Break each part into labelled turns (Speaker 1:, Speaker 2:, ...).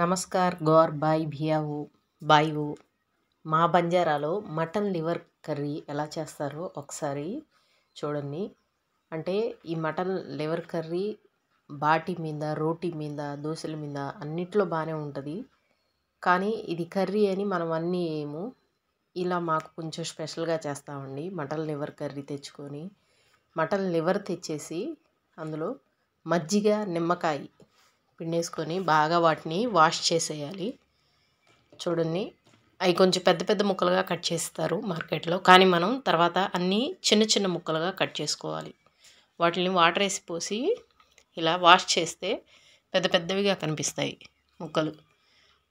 Speaker 1: నమస్కార్ గోర్ బాయ్ భియావు బాయ్వు మా బంజారాలో మటన్ లివర్ కర్రీ ఎలా చేస్తారో ఒకసారి చూడండి అంటే ఈ మటన్ లివర్ కర్రీ బాటి మీద రోటీ మీద దోశల మీద అన్నిట్లో బాగానే ఉంటుంది కానీ ఇది కర్రీ అని మనం అన్నీ ఏమో ఇలా మాకు కొంచెం స్పెషల్గా చేస్తామండి మటన్ లివర్ కర్రీ తెచ్చుకొని మటన్ లివర్ తెచ్చేసి అందులో మజ్జిగ నిమ్మకాయ పిండేసుకొని బాగా వాటిని వాష్ చేసేయాలి చూడండి అవి కొంచెం పెద్ద పెద్ద ముక్కలుగా కట్ చేస్తారు మార్కెట్లో కానీ మనం తర్వాత అన్నీ చిన్న చిన్న ముక్కలుగా కట్ చేసుకోవాలి వాటిని వాటర్ వేసి పోసి ఇలా వాష్ చేస్తే పెద్ద పెద్దవిగా కనిపిస్తాయి ముక్కలు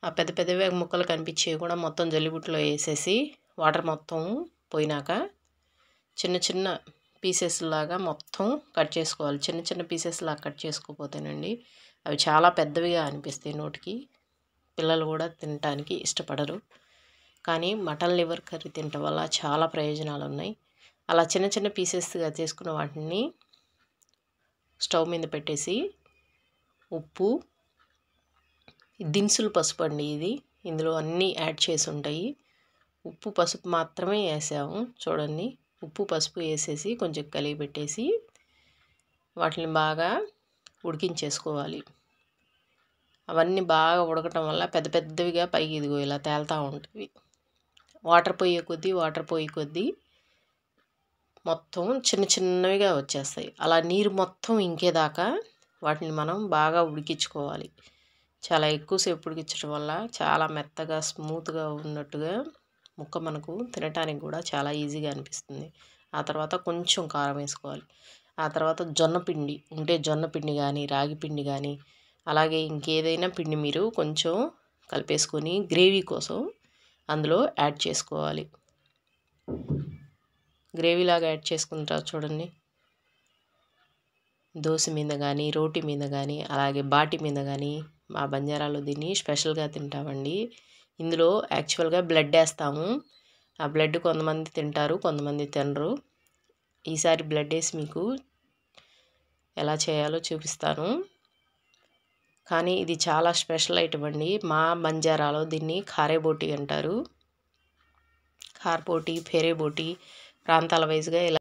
Speaker 1: ఆ పెద్ద పెద్దవి ముక్కలు కనిపించేవి కూడా మొత్తం జల్లిబుట్లో వేసేసి వాటర్ మొత్తం పోయినాక చిన్న చిన్న పీసెస్ లాగా మొత్తం కట్ చేసుకోవాలి చిన్న చిన్న పీసెస్ లాగా కట్ చేసుకోపోతేనండి అవి చాలా పెద్దవిగా అనిపిస్తాయి నోటికి పిల్లలు కూడా తినటానికి ఇష్టపడరు కానీ మటన్ లివర్ కర్రీ తినటం వల్ల చాలా ప్రయోజనాలు ఉన్నాయి అలా చిన్న చిన్న పీసెస్గా చేసుకున్న వాటిని స్టవ్ మీద పెట్టేసి ఉప్పు దినుసులు పసుపు అండి ఇది ఇందులో అన్నీ యాడ్ చేసి ఉంటాయి ఉప్పు పసుపు మాత్రమే వేసాము చూడండి ఉప్పు పసుపు వేసేసి కొంచెం కలిగి పెట్టేసి వాటిని బాగా ఉడికించేసుకోవాలి అవన్నీ బాగా ఉడకటం వల్ల పెద్ద పెద్దవిగా పైకి ఇదిగో ఇలా తేలుతూ ఉంటుంది వాటర్ పోయే కొద్దీ వాటర్ పోయే కొద్దీ మొత్తం చిన్న చిన్నవిగా వచ్చేస్తాయి అలా నీరు మొత్తం ఇంకేదాకా వాటిని మనం బాగా ఉడికించుకోవాలి చాలా ఎక్కువసేపు ఉడికించడం వల్ల చాలా మెత్తగా స్మూత్గా ఉన్నట్టుగా ముక్క మనకు తినటానికి కూడా చాలా ఈజీగా అనిపిస్తుంది ఆ తర్వాత కొంచెం కారం వేసుకోవాలి ఆ తర్వాత జొన్న పిండి ఉంటే జొన్న పిండి కానీ రాగి పిండి కానీ అలాగే ఇంకేదైనా పిండి మీరు కొంచెం కలిపేసుకొని గ్రేవీ కోసం అందులో యాడ్ చేసుకోవాలి గ్రేవీలాగా యాడ్ చేసుకుంటారు చూడండి దోశ మీద కానీ రోటి మీద కానీ అలాగే బాటి మీద కానీ మా బంజారాలో దీన్ని స్పెషల్గా తింటామండి ఇందులో యాక్చువల్గా బ్లడ్ వేస్తాము ఆ బ్లడ్ కొంతమంది తింటారు కొంతమంది తినరు ఈసారి బ్లడ్ వేసి మీకు ఎలా చేయాలో చూపిస్తాను కానీ ఇది చాలా స్పెషల్ ఐటమ్ అండి మా బంజారాలో దీన్ని కారేబోటి అంటారు కార్బోటి ఫెరేబోటి ప్రాంతాల వైజ్గా ఇలా